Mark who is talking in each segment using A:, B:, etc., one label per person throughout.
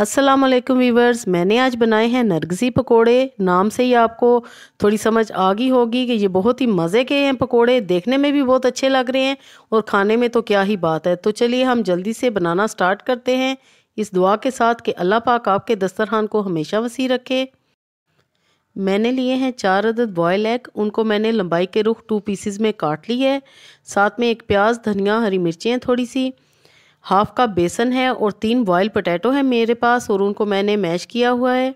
A: Aslam viewers मैंने आज बनाए हैं नरगजी पकोड़े नाम से ही आपको थोड़ी समझ आ गई होगी कि ये बहुत ही मज़े के हैं पकोड़े देखने में भी बहुत अच्छे लग रहे हैं और खाने में तो क्या ही बात है तो चलिए हम जल्दी से बनाना स्टार्ट करते हैं इस दुआ के साथ कि अल्लाह पाक आपके दस्तरखान को हमेशा वसी रखे मैंने लिए हैं चार अदद बॉयल एग उनको मैंने लंबाई के रुख टू पीसीज़ में काट ली है साथ में एक प्याज धनिया हरी मिर्चें थोड़ी सी हाफ़ कप बेसन है और तीन बॉयल पोटैटो है मेरे पास और उनको मैंने मैश किया हुआ है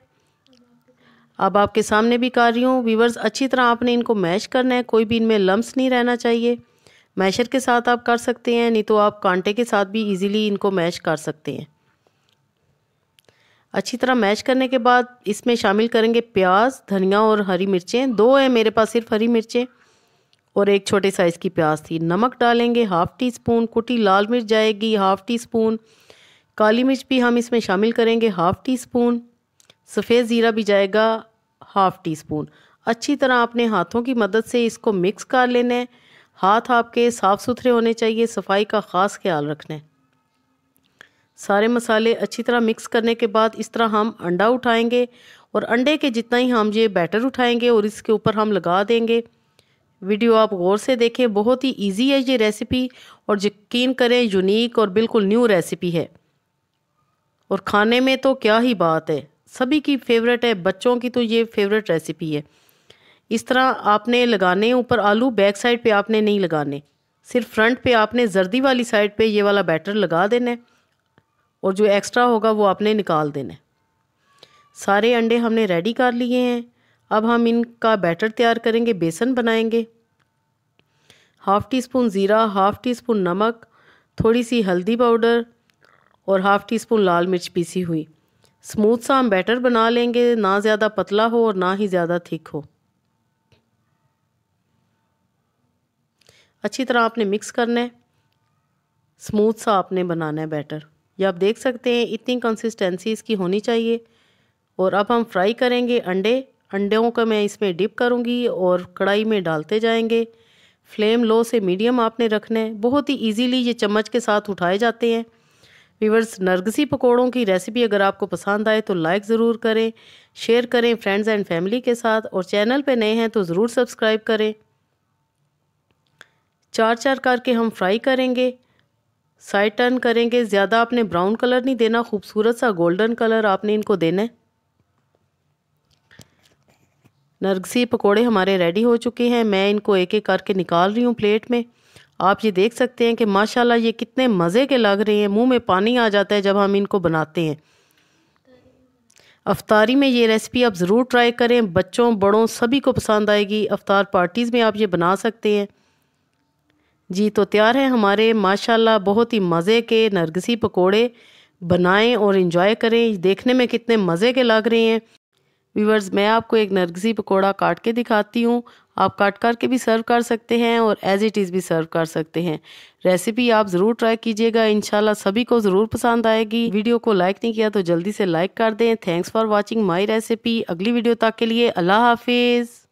A: अब आपके सामने भी कर रही हूँ वीवर्स अच्छी तरह आपने इनको मैश करना है कोई भी इनमें लम्स नहीं रहना चाहिए मैशर के साथ आप कर सकते हैं नहीं तो आप कांटे के साथ भी इजीली इनको मैश कर सकते हैं अच्छी तरह मैश करने के बाद इसमें शामिल करेंगे प्याज धनिया और हरी मिर्चें दो है मेरे पास सिर्फ हरी मिर्चें और एक छोटे साइज़ की प्याज थी नमक डालेंगे हाफ़ टी स्पून कुटी लाल मिर्च जाएगी हाफ़ टी स्पून काली मिर्च भी हम इसमें शामिल करेंगे हाफ़ टी स्पून सफ़ेद ज़ीरा भी जाएगा हाफ़ टी स्पून अच्छी तरह आपने हाथों की मदद से इसको मिक्स कर लेना है हाथ आपके साफ़ सुथरे होने चाहिए सफाई का ख़ास ख्याल रखना है सारे मसाले अच्छी तरह मिक्स करने के बाद इस तरह हम अंडा उठाएंगे और अंडे के जितना ही हम ये बैटर उठाएंगे और इसके ऊपर हम लगा देंगे वीडियो आप गौर से देखें बहुत ही इजी है ये रेसिपी और यकीन करें यूनिक और बिल्कुल न्यू रेसिपी है और खाने में तो क्या ही बात है सभी की फेवरेट है बच्चों की तो ये फेवरेट रेसिपी है इस तरह आपने लगाने ऊपर आलू बैक साइड पे आपने नहीं लगाने सिर्फ फ्रंट पे आपने जर्दी वाली साइड पे ये वाला बैटर लगा देना है और जो एक्स्ट्रा होगा वो आपने निकाल देना है सारे अंडे हमने रेडी कर लिए हैं अब हम इनका बैटर तैयार करेंगे बेसन बनाएंगे हाफ़ टी स्पून ज़ीरा हाफ़ टी स्पून नमक थोड़ी सी हल्दी पाउडर और हाफ़ टी स्पून लाल मिर्च पीसी हुई स्मूथ सा हम बैटर बना लेंगे ना ज़्यादा पतला हो और ना ही ज़्यादा थिक हो अच्छी तरह आपने मिक्स करना है स्मूथ सा आपने बनाना है बैटर ये आप देख सकते हैं इतनी कंसिस्टेंसी इसकी होनी चाहिए और अब हम फ्राई करेंगे अंडे अंडों को मैं इसमें डिप करूँगी और कढ़ाई में डालते जाएंगे फ्लेम लो से मीडियम आपने रखना है बहुत ही इजीली ये चम्मच के साथ उठाए जाते हैं व्यूवर्स नरगसी पकोड़ों की रेसिपी अगर आपको पसंद आए तो लाइक ज़रूर करें शेयर करें फ्रेंड्स एंड फैमिली के साथ और चैनल पर नए हैं तो ज़रूर सब्सक्राइब करें चार चार करके हम फ्राई करेंगे साइड टर्न करेंगे ज़्यादा आपने ब्राउन कलर नहीं देना खूबसूरत सा गोल्डन कलर आपने इनको देना है नरगसी पकोड़े हमारे रेडी हो चुके हैं मैं इनको एक एक करके निकाल रही हूँ प्लेट में आप ये देख सकते हैं कि माशाल्लाह ये कितने मज़े के लग रहे हैं मुंह में पानी आ जाता है जब हम इनको बनाते हैं अफतारी में ये रेसिपी आप ज़रूर ट्राई करें बच्चों बड़ों सभी को पसंद आएगी अफतार पार्टीज़ में आप ये बना सकते हैं जी तो तैयार हैं हमारे माशाल्लाह बहुत ही मज़े के नरगसी पकौड़े बनाएँ और इन्जॉय करें देखने में कितने मज़े के लग रहे हैं व्यूवर्स मैं आपको एक नरगसी पकोड़ा काट के दिखाती हूँ आप काट करके भी सर्व कर सकते हैं और एज़ इट इज़ भी सर्व कर सकते हैं रेसिपी आप ज़रूर ट्राई कीजिएगा इनशाला सभी को ज़रूर पसंद आएगी वीडियो को लाइक नहीं किया तो जल्दी से लाइक कर दें thanks for watching my recipe अगली वीडियो तक के लिए अल्लाह हाफिज़